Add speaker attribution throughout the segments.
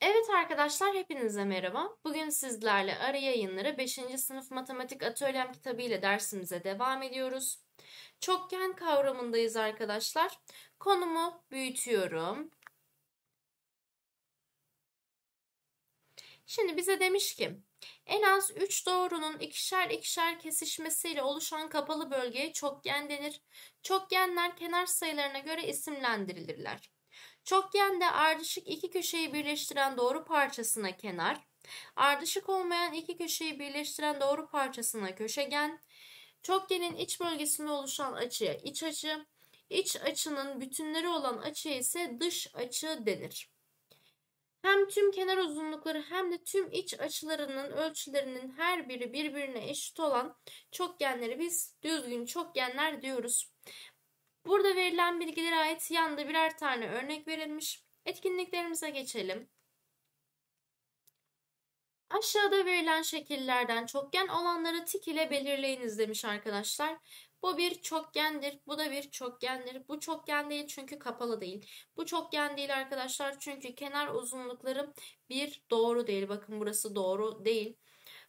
Speaker 1: Evet arkadaşlar hepinize merhaba. Bugün sizlerle ara yayınları 5. sınıf matematik atölyem kitabı ile dersimize devam ediyoruz. Çokgen kavramındayız arkadaşlar. Konumu büyütüyorum. Şimdi bize demiş ki en az 3 doğrunun ikişer ikişer kesişmesiyle oluşan kapalı bölgeye çokgen denir. Çokgenler kenar sayılarına göre isimlendirilirler. Çokgende ardışık iki köşeyi birleştiren doğru parçasına kenar, ardışık olmayan iki köşeyi birleştiren doğru parçasına köşegen, çokgenin iç bölgesinde oluşan açıya iç açı, iç açının bütünleri olan açıya ise dış açı denir. Hem tüm kenar uzunlukları hem de tüm iç açılarının ölçülerinin her biri birbirine eşit olan çokgenleri biz düzgün çokgenler diyoruz. Burada verilen bilgilere ait yanda birer tane örnek verilmiş. Etkinliklerimize geçelim. Aşağıda verilen şekillerden çokgen olanları tik ile belirleyiniz demiş arkadaşlar. Bu bir çokgendir. Bu da bir çokgendir. Bu çokgen değil çünkü kapalı değil. Bu çokgen değil arkadaşlar çünkü kenar uzunlukları bir doğru değil. Bakın burası doğru değil.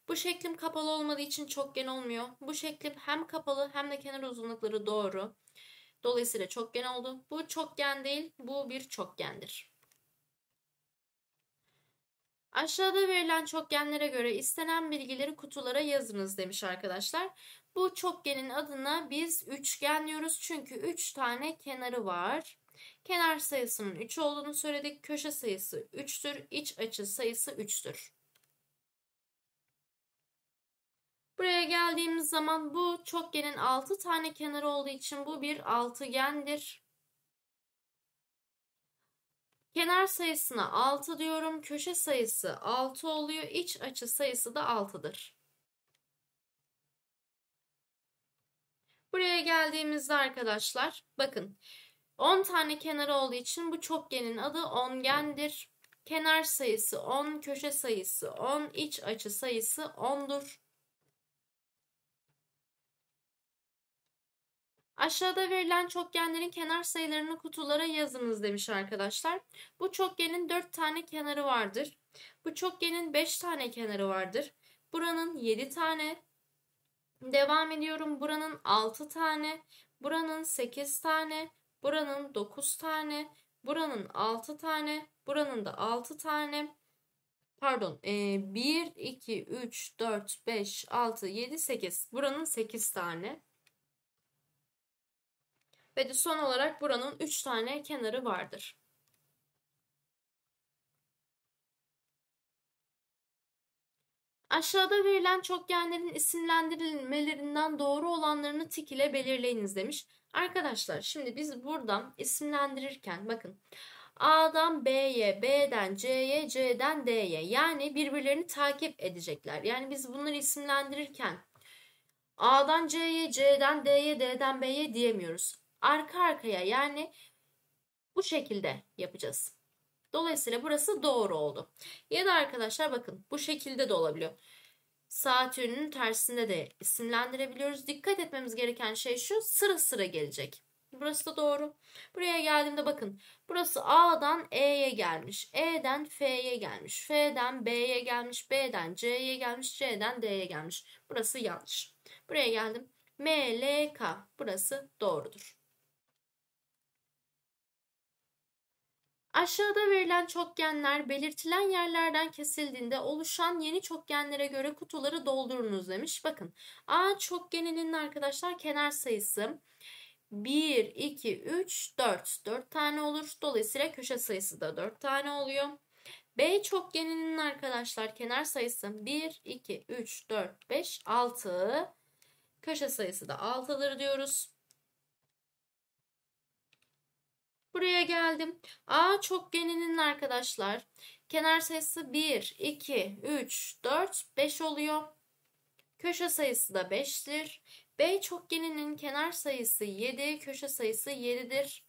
Speaker 1: Bu şeklim kapalı olmadığı için çokgen olmuyor. Bu şeklim hem kapalı hem de kenar uzunlukları doğru. Dolayısıyla çokgen oldu. Bu çokgen değil, bu bir çokgendir. Aşağıda verilen çokgenlere göre istenen bilgileri kutulara yazınız demiş arkadaşlar. Bu çokgenin adına biz üçgen diyoruz çünkü 3 tane kenarı var. Kenar sayısının 3 olduğunu söyledik. Köşe sayısı 3'tür. İç açı sayısı 3'tür. Buraya geldiğimiz zaman bu çokgenin 6 tane kenarı olduğu için bu bir altıgendir. Kenar sayısına 6 diyorum. Köşe sayısı 6 oluyor. İç açı sayısı da 6'dır. Buraya geldiğimizde arkadaşlar bakın 10 tane kenarı olduğu için bu çokgenin adı ongendir. Kenar sayısı 10, köşe sayısı 10, iç açı sayısı 10'dur. Aşağıda verilen çokgenlerin kenar sayılarını kutulara yazınız demiş arkadaşlar. Bu çokgenin 4 tane kenarı vardır. Bu çokgenin 5 tane kenarı vardır. Buranın 7 tane. Devam ediyorum. Buranın 6 tane. Buranın 8 tane. Buranın 9 tane. Buranın 6 tane. Buranın da 6 tane. Pardon. E, 1, 2, 3, 4, 5, 6, 7, 8. Buranın 8 tane. Ve de son olarak buranın 3 tane kenarı vardır. Aşağıda verilen çokgenlerin isimlendirilmelerinden doğru olanlarını tik ile belirleyiniz demiş. Arkadaşlar şimdi biz buradan isimlendirirken bakın A'dan B'ye, B'den C'ye, C'den D'ye yani birbirlerini takip edecekler. Yani biz bunları isimlendirirken A'dan C'ye, C'den D'ye, D'den B'ye diyemiyoruz arka arkaya yani bu şekilde yapacağız. Dolayısıyla burası doğru oldu. Ya da arkadaşlar bakın bu şekilde de olabiliyor. Saat yönünün tersinde de isimlendirebiliyoruz. Dikkat etmemiz gereken şey şu sıra sıra gelecek. Burası da doğru. Buraya geldiğimde bakın. Burası A'dan E'ye gelmiş. E'den F'ye gelmiş. F'den B'ye gelmiş. B'den C'ye gelmiş. C'den D'ye gelmiş. Burası yanlış. Buraya geldim. M, L, K. Burası doğrudur. Aşağıda verilen çokgenler belirtilen yerlerden kesildiğinde oluşan yeni çokgenlere göre kutuları doldurunuz demiş. Bakın A çokgeninin arkadaşlar kenar sayısı 1, 2, 3, 4. 4 tane olur. Dolayısıyla köşe sayısı da 4 tane oluyor. B çokgeninin arkadaşlar kenar sayısı 1, 2, 3, 4, 5, 6. Köşe sayısı da 6'dır diyoruz. Buraya geldim. A çok geninin arkadaşlar. Kenar sayısı 1, 2, 3, 4, 5 oluyor. Köşe sayısı da 5'tir. B çokgeninin kenar sayısı 7, köşe sayısı 7'dir.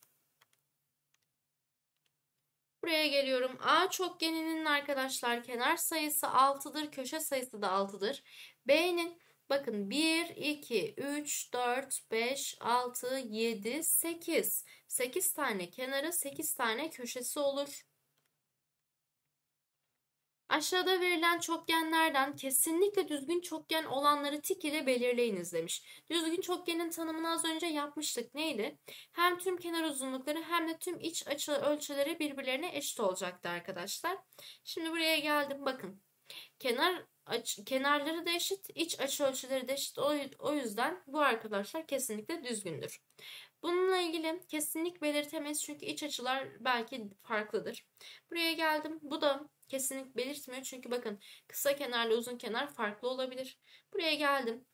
Speaker 1: Buraya geliyorum. A çokgeninin arkadaşlar kenar sayısı 6'dır, köşe sayısı da 6'dır. B'nin Bakın 1, 2, 3, 4, 5, 6, 7, 8. 8 tane kenarı 8 tane köşesi olur. Aşağıda verilen çokgenlerden kesinlikle düzgün çokgen olanları tik ile belirleyiniz demiş. Düzgün çokgenin tanımını az önce yapmıştık. Neydi? Hem tüm kenar uzunlukları hem de tüm iç açı ölçüleri birbirlerine eşit olacaktı arkadaşlar. Şimdi buraya geldim. Bakın. Kenar aç, kenarları da eşit, iç açı ölçüleri de eşit. O, o yüzden bu arkadaşlar kesinlikle düzgündür. Bununla ilgili kesinlik belirtemeyiz çünkü iç açılar belki farklıdır. Buraya geldim. Bu da kesinlik belirtmiyor çünkü bakın kısa kenarla uzun kenar farklı olabilir. Buraya geldim.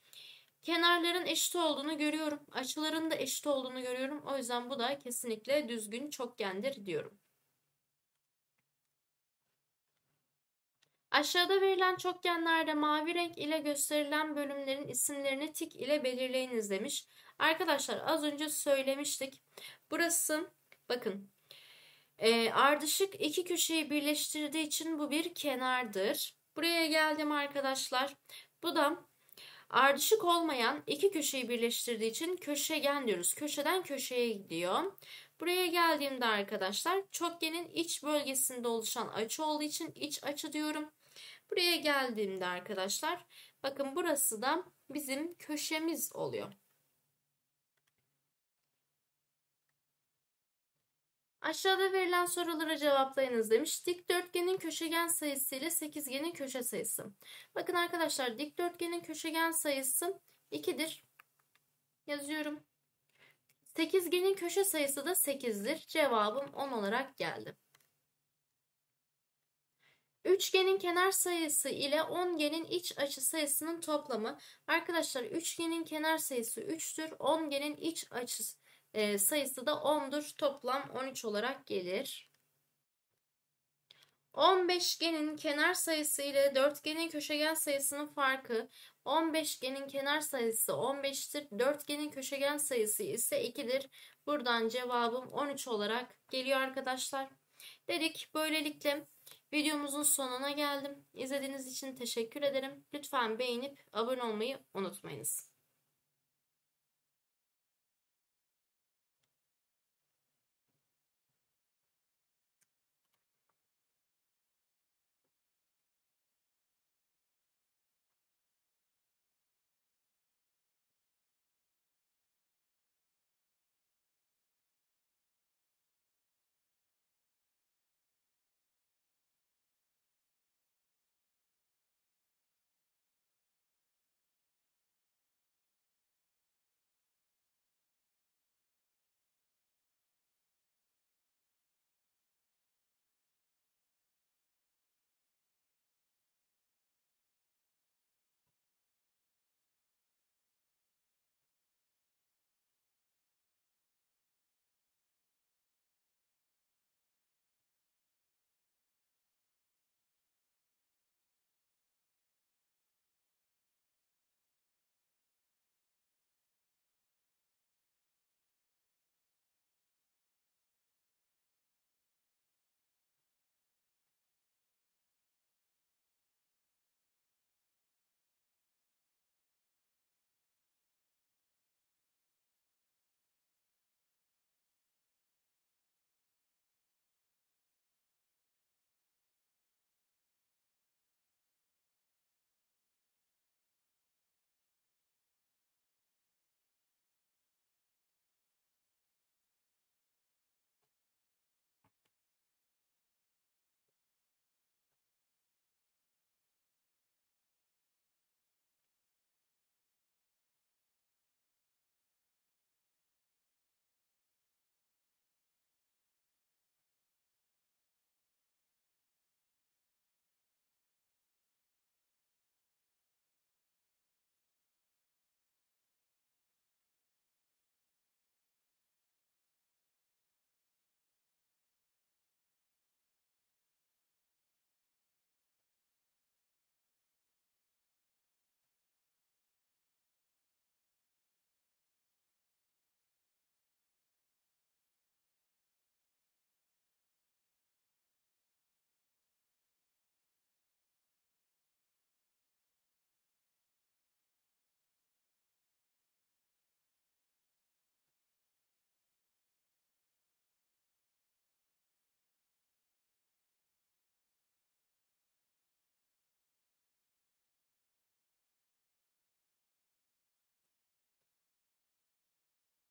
Speaker 1: Kenarların eşit olduğunu görüyorum. Açıların da eşit olduğunu görüyorum. O yüzden bu da kesinlikle düzgün çokgendir diyorum. Aşağıda verilen çokgenlerde mavi renk ile gösterilen bölümlerin isimlerini tik ile belirleyiniz demiş. Arkadaşlar az önce söylemiştik. Burası bakın e, ardışık iki köşeyi birleştirdiği için bu bir kenardır. Buraya geldim arkadaşlar. Bu da ardışık olmayan iki köşeyi birleştirdiği için köşegen diyoruz. Köşeden köşeye gidiyor. Buraya geldiğimde arkadaşlar çokgenin iç bölgesinde oluşan açı olduğu için iç açı diyorum. Buraya geldiğimde arkadaşlar bakın burası da bizim köşemiz oluyor. Aşağıda verilen sorulara cevaplayınız demiş. Dikdörtgenin köşegen sayısı ile sekizgenin köşe sayısı. Bakın arkadaşlar dikdörtgenin köşegen sayısı 2'dir. Yazıyorum. Sekizgenin köşe sayısı da 8'dir. Cevabım 10 olarak geldi. Üçgenin kenar sayısı ile ongenin iç açı sayısının toplamı. Arkadaşlar üçgenin kenar sayısı 3'tür. Ongenin iç açı e, sayısı da 10'dur. Toplam 13 olarak gelir. 15 genin kenar sayısı ile dörtgenin köşegen sayısının farkı 15 genin kenar sayısı 15'tir. Dörtgenin köşegen sayısı ise 2'dir. Buradan cevabım 13 olarak geliyor arkadaşlar. Dedik böylelikle Videomuzun sonuna geldim. İzlediğiniz için teşekkür ederim. Lütfen beğenip abone olmayı unutmayınız.